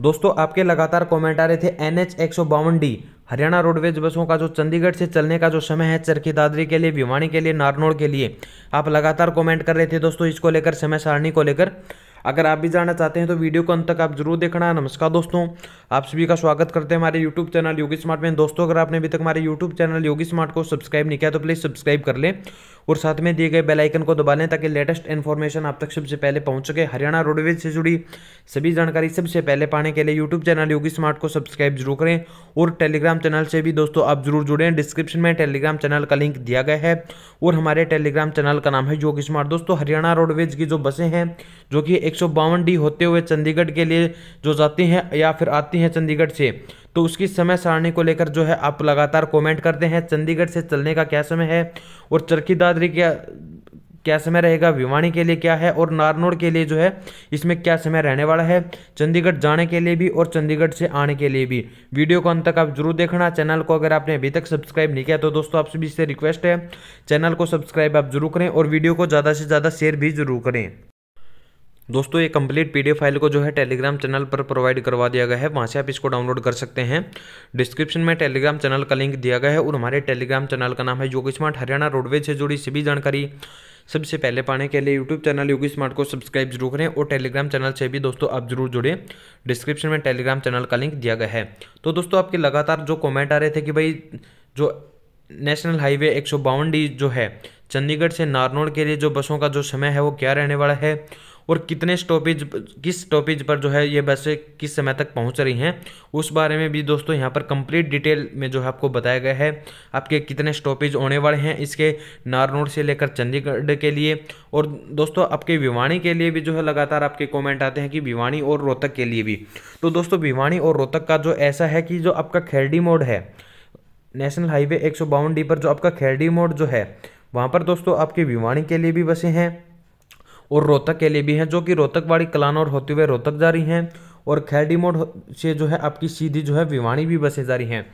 दोस्तों आपके लगातार कमेंट आ रहे थे एन एच एक बावन डी हरियाणा रोडवेज बसों का जो चंडीगढ़ से चलने का जो समय है चरखी दादरी के लिए भिवानी के लिए नारनौड़ के लिए आप लगातार कमेंट कर रहे थे दोस्तों इसको लेकर समय सारणी को लेकर अगर आप भी जानना चाहते हैं तो वीडियो को अंत तक आप जरूर देखना नमस्कार दोस्तों आप सभी का स्वागत करते हैं हमारे यूट्यूब चैनल योगी स्मार्ट में दोस्तों अगर आपने अभी तक हमारे यूट्यूब चैनल योगी स्मार्ट को सब्सक्राइब नहीं किया तो प्लीज़ सब्सक्राइब कर लें और साथ में दिए गए बेलाइकन को दबा लें ताकि लेटेस्ट इन्फॉर्मेशन आप तक सबसे पहले पहुँच सके हरियाणा रोडवेज से जुड़ी सभी जानकारी सबसे पहले पाने के लिए यूट्यूब चैनल योगी स्मार्ट को सब्सक्राइब जरूर करें और टेलीग्राम चैनल से भी दोस्तों आप जरूर जुड़े डिस्क्रिप्शन में टेलीग्राम चैनल का लिंक दिया गया है और हमारे टेलीग्राम चैनल का नाम है योगी स्मार्ट दोस्तों हरियाणा रोडवेज की जो बसें हैं जो कि एक डी होते हुए चंडीगढ़ के लिए जो जाती हैं या फिर आती हैं चंडीगढ़ से तो उसकी समय सारणी को लेकर जो है आप लगातार कमेंट करते हैं चंडीगढ़ से चलने का क्या समय है और चरखी दादरी क्या क्या समय रहेगा विवाणी के लिए क्या है और नारनोड़ के लिए जो है इसमें क्या समय रहने वाला है चंडीगढ़ जाने के लिए भी और चंडीगढ़ से आने के लिए भी वीडियो को अंत तक आप जरूर देखना चैनल को अगर आपने अभी तक सब्सक्राइब नहीं किया तो दोस्तों आप सभी से रिक्वेस्ट है चैनल को सब्सक्राइब आप जरूर करें और वीडियो को ज़्यादा से ज़्यादा शेयर भी जरूर करें दोस्तों ये कंप्लीट पीडीएफ फाइल को जो है टेलीग्राम चैनल पर प्रोवाइड करवा दिया गया है वहाँ से आप इसको डाउनलोड कर सकते हैं डिस्क्रिप्शन में टेलीग्राम चैनल का लिंक दिया गया है और हमारे टेलीग्राम चैनल का नाम है योगी स्मार्ट हरियाणा रोडवेज से जुड़ी सभी जानकारी सबसे पहले पाने के लिए यूट्यूब चैनल योगी स्मार्ट को सब्सक्राइब जरूर करें और टेलीग्राम चैनल से भी दोस्तों आप जरूर जुड़ें डिस्क्रिप्शन में टेलीग्राम चैनल का लिंक दिया गया है तो दोस्तों आपके लगातार जो कॉमेंट आ रहे थे कि भाई जो नेशनल हाईवे एक जो है चंडीगढ़ से नारनौड़ के लिए जो बसों का जो समय है वो क्या रहने वाला है और कितने स्टॉपेज किस स्टॉपेज पर जो है ये बसें किस समय तक पहुंच रही हैं उस बारे में भी दोस्तों यहाँ पर कंप्लीट डिटेल में जो है आपको बताया गया है आपके कितने स्टॉपेज होने वाले हैं इसके नारनोड से लेकर चंडीगढ़ के लिए और दोस्तों आपके भिवाणी के लिए भी जो है लगातार आपके कॉमेंट आते हैं कि भिवाणी और रोहतक के लिए भी तो दोस्तों भिवाणी और रोहतक का जो ऐसा है कि जो आपका खैरडी मोड है नेशनल हाईवे एक डी पर जो आपका खैरडी मोड जो है वहाँ पर दोस्तों आपके भिवाणी के लिए भी बसें हैं और रोहतक के लिए भी हैं जो कि रोहतक वाड़ी और होते हुए रोहतक जा रही हैं और खैडी मोड़ से जो है आपकी सीधी जो है विवाणी भी बसें जा रही हैं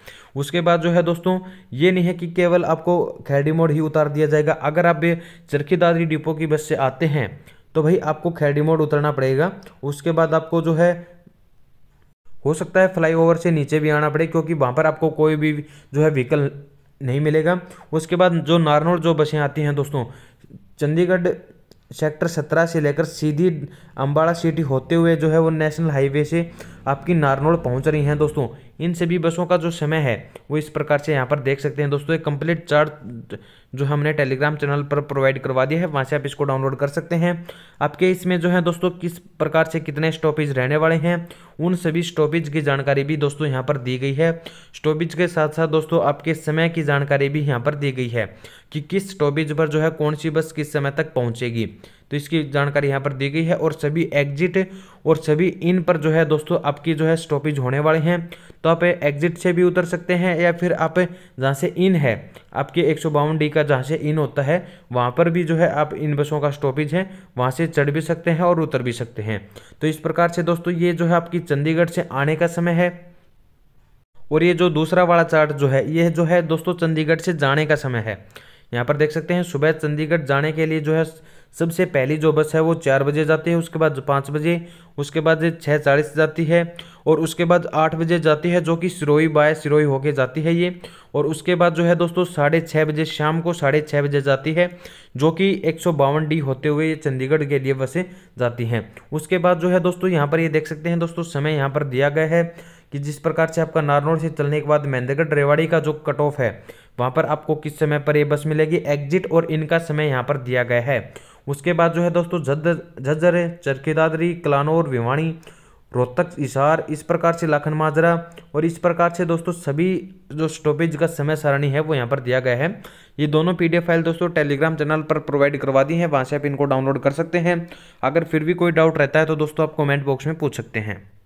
उसके बाद जो है दोस्तों ये नहीं है कि केवल आपको खैडी मोड़ ही उतार दिया जाएगा अगर आप चरखीदारी डिपो की बस से आते हैं तो भाई आपको खैडी मोड़ उतरना पड़ेगा उसके बाद आपको जो है हो सकता है फ्लाईओवर से नीचे भी आना पड़े क्योंकि वहाँ पर आपको कोई भी जो है व्हीकल नहीं मिलेगा उसके बाद जो नारनौल जो बसें आती हैं दोस्तों चंडीगढ़ सेक्टर सत्रह से लेकर सीधी अम्बाड़ा सिटी होते हुए जो है वो नेशनल हाईवे से आपकी नारनौल पहुंच रही हैं दोस्तों इन सभी बसों का जो समय है वो इस प्रकार से यहाँ पर देख सकते हैं दोस्तों एक कंप्लीट चार्ट जो हमने टेलीग्राम चैनल पर प्रोवाइड करवा दिया है वहाँ से आप इसको डाउनलोड कर सकते हैं आपके इसमें जो है दोस्तों किस प्रकार से कितने स्टॉपेज रहने वाले हैं उन सभी स्टॉपेज की जानकारी भी दोस्तों यहाँ पर दी गई है स्टॉपेज के साथ साथ दोस्तों आपके समय की जानकारी भी यहाँ पर दी गई है कि किस स्टॉपेज पर जो है कौन सी बस किस समय तक पहुंचेगी तो इसकी जानकारी यहाँ पर दी गई है और सभी एग्जिट और सभी इन पर जो है दोस्तों आपकी जो है स्टॉपेज होने वाले हैं तो आप एग्जिट से भी उतर सकते हैं या फिर आप जहाँ से इन है आपके एक सौ बावन डी का जहाँ से इन होता है वहाँ पर भी जो है आप इन बसों का स्टॉपेज है वहाँ से चढ़ भी सकते हैं और उतर भी सकते हैं तो इस प्रकार से दोस्तों ये जो है आपकी चंडीगढ़ से आने का समय है और ये जो दूसरा वाला चार्ट जो है ये जो है दोस्तों चंडीगढ़ से जाने का समय है यहाँ पर देख सकते हैं सुबह चंडीगढ़ जाने के लिए जो है सबसे पहली जो बस है वो चार बजे जाती है उसके बाद पाँच बजे उसके बाद छः चालीस जाती है और उसके बाद आठ बजे जाती है जो कि सिरोही बाय सिरोही होके जाती है ये और उसके बाद जो है दोस्तों साढ़े छः बजे शाम को साढ़े छः बजे जाती है जो कि एक सौ बावन डी होते हुए ये चंडीगढ़ के लिए बसें जाती हैं उसके बाद जो है दोस्तों यहाँ पर ये देख सकते हैं दोस्तों समय यहाँ पर दिया गया है कि जिस प्रकार से आपका नारनौर से चलने के बाद महेंद्रगढ़ रेवाड़ी का जो कट ऑफ है वहाँ पर आपको किस समय पर ये बस मिलेगी एग्जिट और इनका समय यहाँ पर दिया गया है उसके बाद जो है दोस्तों झज्जर चरखी दादरी कलानोर भिवाणी रोहतक इशार इस प्रकार से लाखन माजरा और इस प्रकार से दोस्तों सभी जो स्टॉपेज का समय सारणी है वो यहाँ पर दिया गया है ये दोनों पीडीएफ फाइल दोस्तों टेलीग्राम चैनल पर प्रोवाइड करवा दी है वहाँ से आप इनको डाउनलोड कर सकते हैं अगर फिर भी कोई डाउट रहता है तो दोस्तों आप कमेंट बॉक्स में पूछ सकते हैं